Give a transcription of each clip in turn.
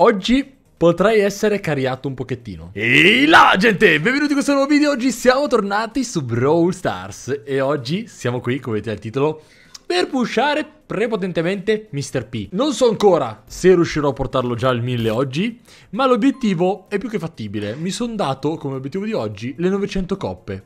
Oggi potrei essere cariato un pochettino. Ehi là gente, benvenuti in questo nuovo video, oggi siamo tornati su Brawl Stars e oggi siamo qui, come vedete dal titolo, per pushare prepotentemente Mr. P. Non so ancora se riuscirò a portarlo già al 1000 oggi, ma l'obiettivo è più che fattibile. Mi sono dato come obiettivo di oggi le 900 coppe.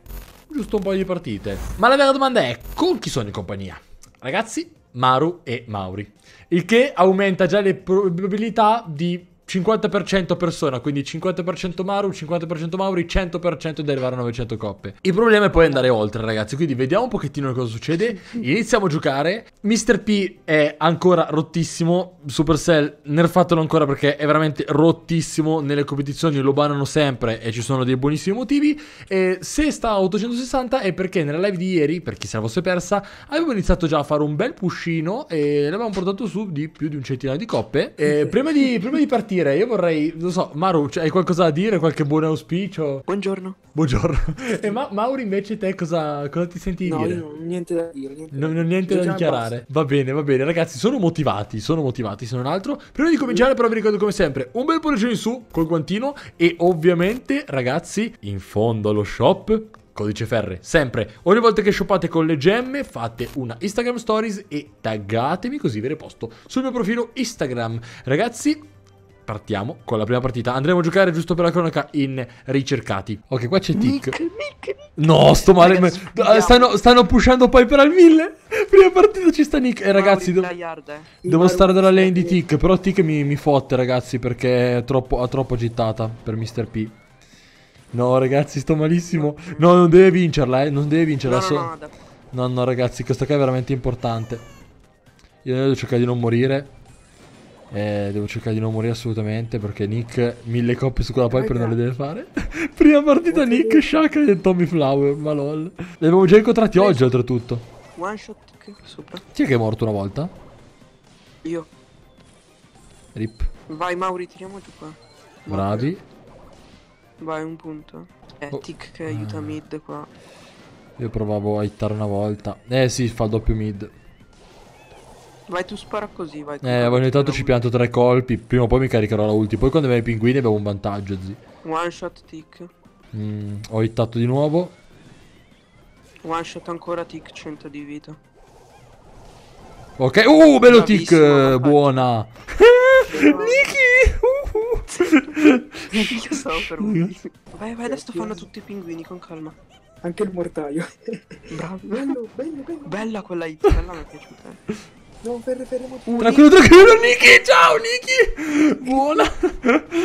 Giusto un paio di partite. Ma la vera domanda è, con chi sono in compagnia? Ragazzi, Maru e Mauri. Il che aumenta già le probabilità di 50% persona, quindi 50% Maru, 50% Mauri, 100% di arrivare a 900 coppe. Il problema è poi andare oltre, ragazzi. Quindi vediamo un pochettino cosa succede. Iniziamo a giocare. Mr. P è ancora rottissimo. Supercell, nerfatelo ancora perché è veramente rottissimo. Nelle competizioni lo banano sempre e ci sono dei buonissimi motivi. E se sta a 860 è perché nella live di ieri, per chi se la fosse persa, avevo iniziato già a fare un bel puscino e l'avevamo portato su di più di un centinaio di coppe. E prima di, prima di partire partire. Io vorrei, non so, Maru, cioè, hai qualcosa da dire? Qualche buon auspicio? Buongiorno. Buongiorno. e ma- Mauri, invece, te cosa, cosa ti senti no, dire? No, niente da dire. Niente non, non niente da dichiarare. Basta. Va bene, va bene, ragazzi, sono motivati. Sono motivati, se non altro. Prima di cominciare, però, vi ricordo come sempre un bel pollice in su col guantino. E ovviamente, ragazzi, in fondo allo shop codice ferre, sempre. Ogni volta che shoppate con le gemme fate una Instagram Stories e taggatemi così vi riposto sul mio profilo Instagram. Ragazzi, Partiamo con la prima partita. Andremo a giocare giusto per la cronaca in ricercati. Ok, qua c'è Tick. No, sto male. Ragazzi, stanno, stanno, pushando poi per al 1000. Prima partita ci sta Nick. E eh, ragazzi, devo, eh. devo stare dalla lane di Tick. Però Tick mi, mi fotte, ragazzi, perché è troppo, è troppo gittata per Mr. P. No, ragazzi, sto malissimo. No, non deve vincerla, eh. Non deve vincerla. No, so... no, no, no, ragazzi, questa qua è veramente importante. Io devo cercare di non morire. Eh, devo cercare di non morire assolutamente perché Nick mille coppie su quella poi eh, per non le esatto. deve fare. Prima partita Nick, Shaka e Tommy Flower, ma lol. Li abbiamo già incontrati oggi oltretutto. One shot qui sopra. Chi è che è morto una volta? Io. Rip. Vai Mauri, tiriamo tu qua. Bravi. Vai un punto. È eh, oh. Tick che aiuta ah. mid qua. Io provavo a hittare una volta. Eh sì, fa doppio mid. Vai tu spara così, vai. Tu, eh, ogni tanto ci pianto tre colpi, prima o poi mi caricherò la ulti, poi quando viene i pinguini abbiamo un vantaggio, zi. One shot tick. Mm, ho hittato di nuovo. One shot ancora tick, 100 di vita. Ok, uh, bello tick, buona. Niki! Uh, uh. Io stavo per un Vai, vai, adesso fanno tutti i pinguini, con calma. Anche il mortaio. Bravo. Bello, bello, bello. Bella quella hit, bella mi è piaciuta. Eh. Non fermeremo più. Tranquillo, tranquillo, Niki. Ciao, Niki. Buona.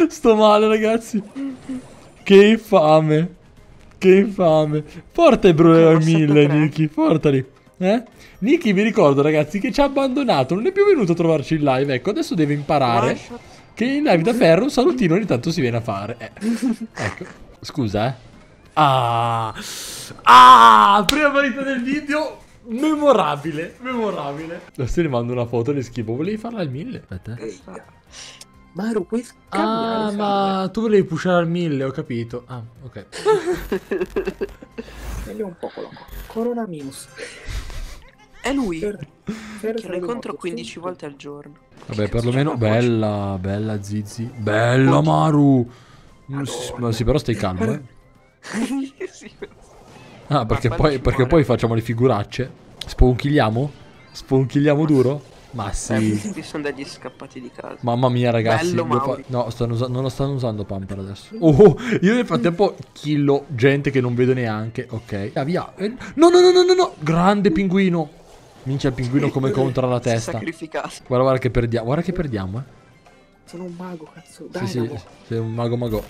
Sto male, ragazzi. Che infame. Che infame. Forte, bro, Brunello 1000, Niki. Portali. Eh? Niki, vi ricordo, ragazzi, che ci ha abbandonato. Non è più venuto a trovarci in live. Ecco, adesso deve imparare che in live da ferro un salutino ogni tanto si viene a fare. Eh. Ecco. Scusa, eh. Ah. Ah. Prima partita del video memorabile, memorabile. Adesso ti mando una foto di schifo, volevi farla al 1000? Aspetta. Eh. Ehi, ma ero puoi Ah, ma me. tu volevi pushare al 1000, ho capito. Ah, ok. Meglio un po' quello qua. Corona minus. È lui. Per, per che lo 15 volte al giorno. Vabbè, perlomeno bella, bella Zizi. Bella Maru. Allora. sì, però stai calmo, eh. sì, però Ah, perché, poi, perché poi, facciamo le figuracce? Sponchiliamo? Sponchiliamo duro? Ma sì. Eh, sono degli scappati di casa. Mamma mia, ragazzi. Bello, no, non lo stanno usando Pamper adesso. Oh, io nel frattempo killo gente che non vedo neanche. Ok, ah, via. Eh, no, no, no, no, no, no. Grande pinguino. Minchia il pinguino come contro la testa. Guarda, guarda che perdiamo. Guarda che perdiamo, eh. Sono un mago, cazzo. Dai, sì, sì, sei un mago mago.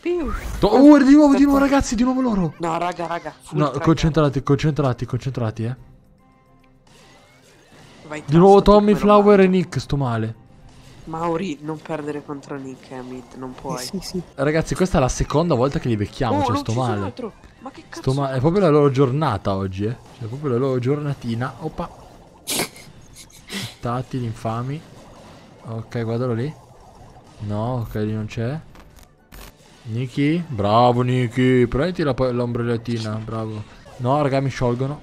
Piu. Oh, di nuovo, di nuovo, ragazzi, di nuovo loro. No, raga, raga. No, concentrati, concentrati, concentrati, eh. Vai, di nuovo Tommy, Flower male. e Nick, sto male. Mauri, non perdere contro Nick, Amit, eh, non puoi. Eh sì, sì. Ragazzi, questa è la seconda volta che li becchiamo, oh, cioè sto male. Altro. Ma che cazzo? Sto male, è proprio la loro giornata oggi, eh. Cioè, è proprio la loro giornatina. Opa. Tatti, gli infami. Ok, guardalo lì. No, ok, lì non c'è. Niki? Bravo Niki, prenditi l'ombrellatina, bravo. No, raga, mi sciolgono.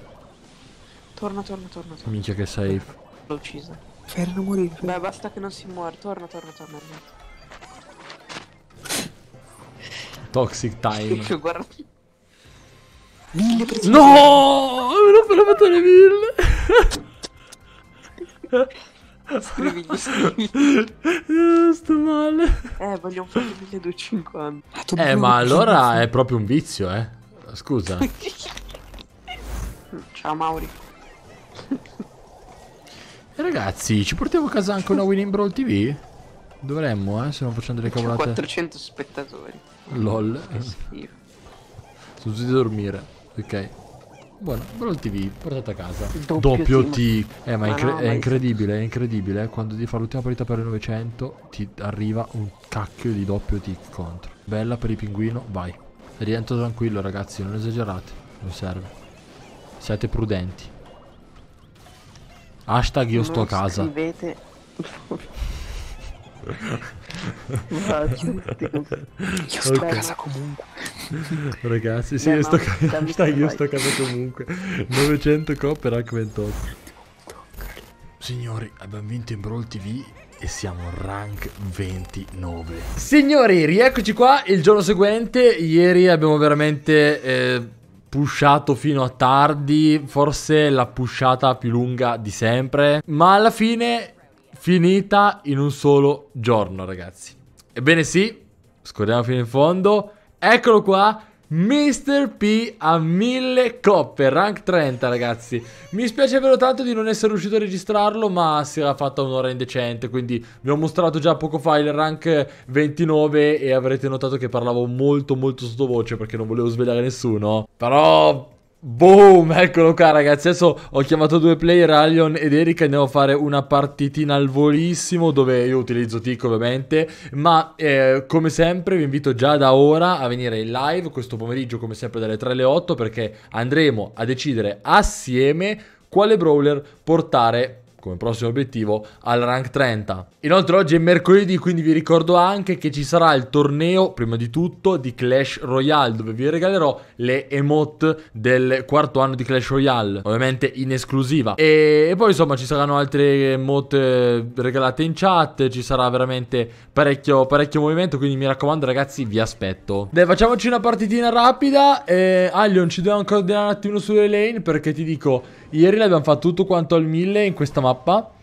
Torna, torna, torna. torna. Minchia che safe. L'ho ucciso. Fermo morire. Beh, basta che non si muore. Torna, torna, torna. Toxic time. Mille No! Me l'ho fatto le mille. Scrivigli, scrivigli. Eh, sto male. Eh, voglio un po' di 1250. Ah, eh, ma allora è proprio un vizio, eh. Scusa. Ciao Mauri. E eh, ragazzi, ci portiamo a casa anche una Winning Brawl TV? Dovremmo, eh, se non facciamo delle cavolate. 400 spettatori. LOL. Sono tutti a dormire. Ok. Buono, però il TV, portate a casa. Doppio, Doppio T. Eh, ma, ma incre no, è incredibile, è incredibile. Quando devi fare l'ultima partita per il 900, ti arriva un cacchio di doppio T contro. Bella per il pinguino, vai. Rientro tranquillo, ragazzi, non esagerate. Non serve. Siate prudenti. Hashtag io non sto a casa. Scrivete... io sto a casa comunque. Ragazzi, sì, Beh, io, sto, hashtag, io sto caso comunque. 900 copper anche 28. Signori, abbiamo vinto in Brawl TV e siamo rank 29. Signori, rieccoci qua il giorno seguente. Ieri abbiamo veramente eh, pushato fino a tardi, forse la pushata più lunga di sempre, ma alla fine finita in un solo giorno, ragazzi. Ebbene sì, scordiamo fino in fondo. Eccolo qua, Mr. P a 1000 coppe, rank 30 ragazzi Mi spiace vero tanto di non essere riuscito a registrarlo ma si era fatta un'ora indecente Quindi vi ho mostrato già poco fa il rank 29 e avrete notato che parlavo molto molto sottovoce perché non volevo svegliare nessuno Però Boom, eccolo qua ragazzi, adesso ho chiamato due player, Alion ed Erika, andiamo a fare una partitina al volissimo dove io utilizzo Tick ovviamente, ma eh, come sempre vi invito già da ora a venire in live questo pomeriggio come sempre dalle 3 alle 8 perché andremo a decidere assieme quale brawler portare come prossimo obiettivo al rank 30. Inoltre oggi è mercoledì, quindi vi ricordo anche che ci sarà il torneo, prima di tutto, di Clash Royale, dove vi regalerò le emote del quarto anno di Clash Royale, ovviamente in esclusiva. E, poi insomma ci saranno altre emote eh, regalate in chat, ci sarà veramente parecchio, parecchio movimento, quindi mi raccomando ragazzi vi aspetto. Dai, facciamoci una partitina rapida, eh, Allion ci dobbiamo coordinare un attimo sulle lane perché ti dico, ieri l'abbiamo fatto tutto quanto al 1000 in questa mappa.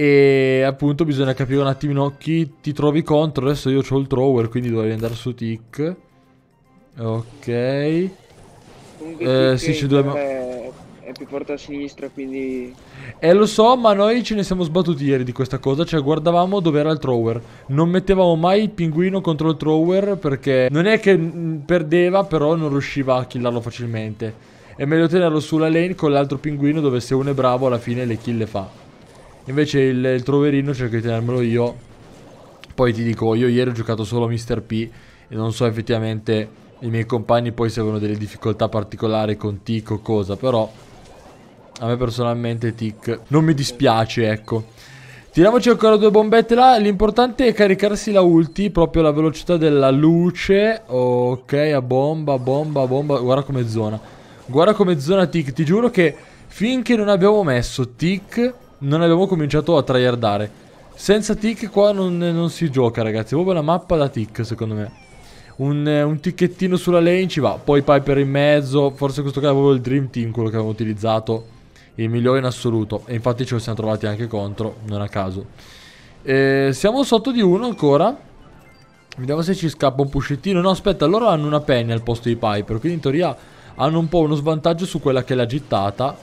E appunto bisogna capire un attimino chi ti trovi contro. Adesso io ho il thrower, quindi dovrei andare su Tick. Ok. Eh, sì, ci dobbiamo... È, più porta a sinistra, quindi... Eh, lo so, ma noi ce ne siamo sbattuti ieri di questa cosa. Cioè, guardavamo dove era il thrower. Non mettevamo mai il pinguino contro il thrower perché... Non è che mm, perdeva, però non riusciva a killarlo facilmente. È meglio tenerlo sulla lane con l'altro pinguino dove se uno è bravo alla fine le kill le fa. Invece il, il troverino cerco di tenermelo io. Poi ti dico, io ieri ho giocato solo a Mr. P e non so effettivamente i miei compagni poi se avevano delle difficoltà particolari con Tic o cosa, però a me personalmente Tic non mi dispiace, ecco. Tiriamoci ancora due bombette là, l'importante è caricarsi la ulti, proprio la velocità della luce. Ok, a bomba, bomba, bomba, guarda come zona. Guarda come zona Tic, ti giuro che finché non abbiamo messo Tic non abbiamo cominciato a tryhardare. Senza tick qua non, non si gioca ragazzi, è proprio la mappa da tick secondo me. Un, un ticchettino sulla lane ci va, poi Piper in mezzo, forse questo caso è proprio il Dream Team quello che abbiamo utilizzato il migliore in assoluto e infatti ce lo siamo trovati anche contro, non a caso. Eh, siamo sotto di uno ancora. Vediamo se ci scappa un puscettino. No, aspetta, loro hanno una penny al posto di Piper, quindi in teoria hanno un po' uno svantaggio su quella che è la gittata.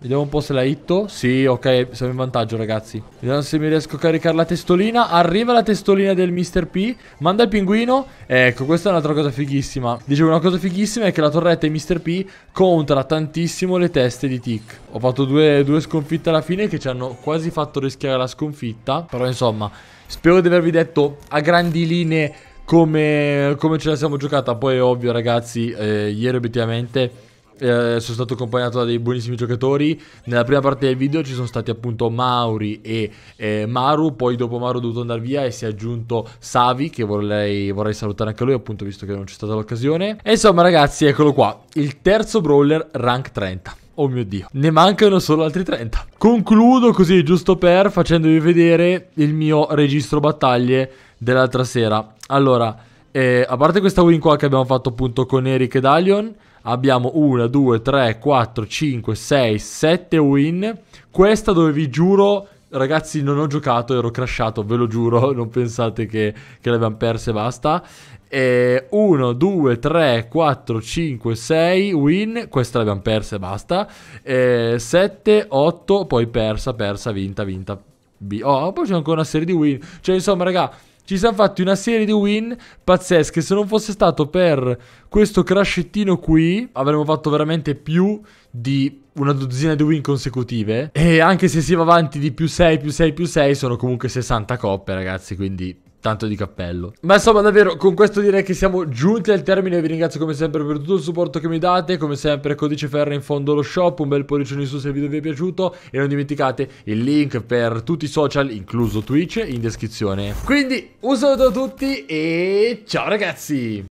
Vediamo un po' se la hitto. Sì, ok, siamo in vantaggio, ragazzi. Vediamo se mi riesco a caricare la testolina. Arriva la testolina del Mr. P. Manda il pinguino. Ecco, questa è un'altra cosa fighissima. Dicevo, una cosa fighissima è che la torretta di Mr. P contra tantissimo le teste di Tick. Ho fatto due, due sconfitte alla fine che ci hanno quasi fatto rischiare la sconfitta. Però, insomma, spero di avervi detto a grandi linee come, come ce la siamo giocata. Poi è ovvio, ragazzi, eh, ieri obiettivamente eh, sono stato accompagnato da dei buonissimi giocatori. Nella prima parte del video ci sono stati appunto Mauri e eh, Maru, poi dopo Maru è dovuto andare via e si è aggiunto Savi che vorrei, vorrei salutare anche lui appunto visto che non c'è stata l'occasione. E insomma ragazzi eccolo qua, il terzo brawler rank 30. Oh mio dio, ne mancano solo altri 30. Concludo così giusto per facendovi vedere il mio registro battaglie dell'altra sera. Allora, eh, a parte questa win qua che abbiamo fatto appunto con Eric e Dalion, abbiamo 1, 2, 3, 4, 5, 6, 7 win. Questa dove vi giuro, ragazzi, non ho giocato, ero crashato, ve lo giuro, non pensate che, che le abbiamo perse e basta. 1, 2, 3, 4, 5, 6 win, questa l'abbiamo persa e basta. 7, 8, poi persa, persa, vinta, vinta. B. Oh, poi c'è ancora una serie di win. Cioè, insomma, raga, ci siamo fatti una serie di win pazzesche. Se non fosse stato per questo crashettino qui, avremmo fatto veramente più di una dozzina di win consecutive. E anche se si va avanti di più 6, più 6, più 6, sono comunque 60 coppe, ragazzi. Quindi Tanto di cappello. Ma insomma, davvero, con questo direi che siamo giunti al termine. Vi ringrazio come sempre per tutto il supporto che mi date. Come sempre, codice ferro in fondo allo shop. Un bel pollicione in su se il video vi è piaciuto. E non dimenticate il link per tutti i social, incluso Twitch, in descrizione. Quindi, un saluto a tutti e ciao ragazzi!